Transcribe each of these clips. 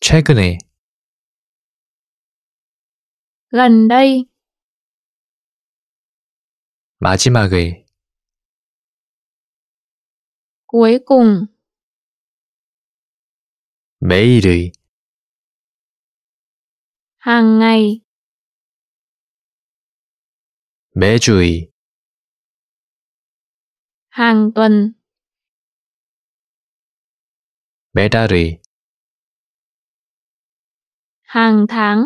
최근에 gần đây 마지막의 cuối cùng 매일의 hàng ngày 매주의 hàng tuần 매달의 hàng tháng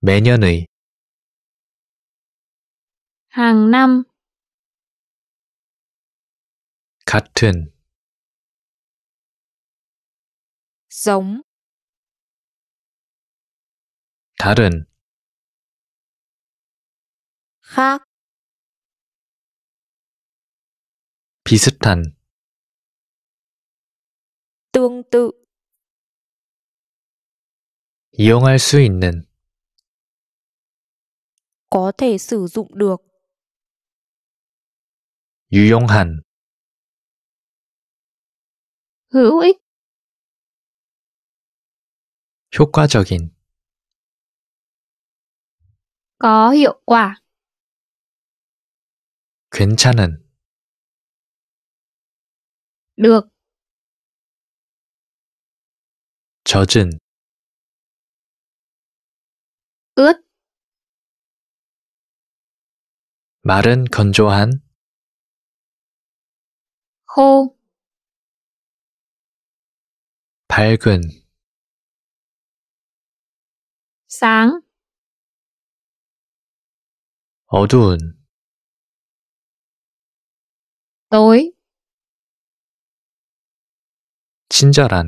매년의 hàng năm 같은 giống 다른 khác 비슷한 tương tự 이용할 수 있는 có thể sử dụng được 유용한 hữu ích 효과적인 có hiệu quả 괜찮은 được 젖은 끝 말은 건조한 호 밝은 쌍 어두운 t 이 친절한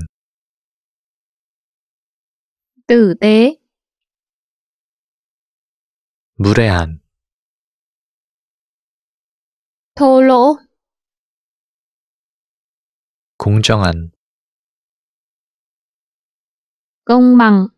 뜨 ử 네. 무례한 더로 공정한 공망